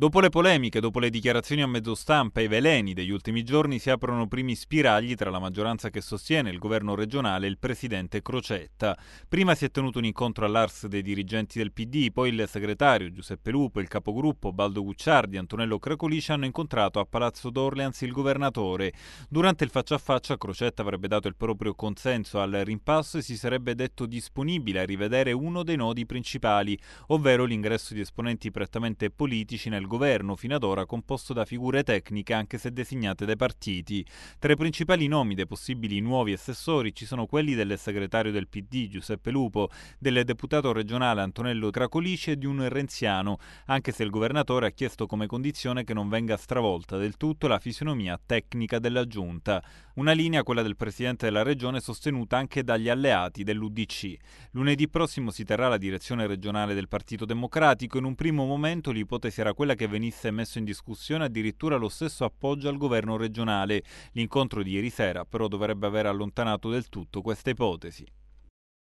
Dopo le polemiche, dopo le dichiarazioni a mezzo stampa e i veleni degli ultimi giorni, si aprono primi spiragli tra la maggioranza che sostiene il governo regionale e il presidente Crocetta. Prima si è tenuto un incontro all'Ars dei dirigenti del PD, poi il segretario Giuseppe Lupo, il capogruppo Baldo Gucciardi e Antonello Cracolici hanno incontrato a Palazzo d'Orleans il governatore. Durante il faccia a faccia Crocetta avrebbe dato il proprio consenso al rimpasso e si sarebbe detto disponibile a rivedere uno dei nodi principali, ovvero l'ingresso di esponenti prettamente politici nel governo fino ad ora composto da figure tecniche anche se designate dai partiti. Tra i principali nomi dei possibili nuovi assessori ci sono quelli del segretario del PD Giuseppe Lupo, del deputato regionale Antonello Tracolice e di un renziano, anche se il governatore ha chiesto come condizione che non venga stravolta del tutto la fisionomia tecnica della giunta. Una linea, quella del presidente della regione, sostenuta anche dagli alleati dell'UDC. Lunedì prossimo si terrà la direzione regionale del Partito Democratico. In un primo momento l'ipotesi era quella che che venisse messo in discussione addirittura lo stesso appoggio al governo regionale. L'incontro di ieri sera però dovrebbe aver allontanato del tutto questa ipotesi.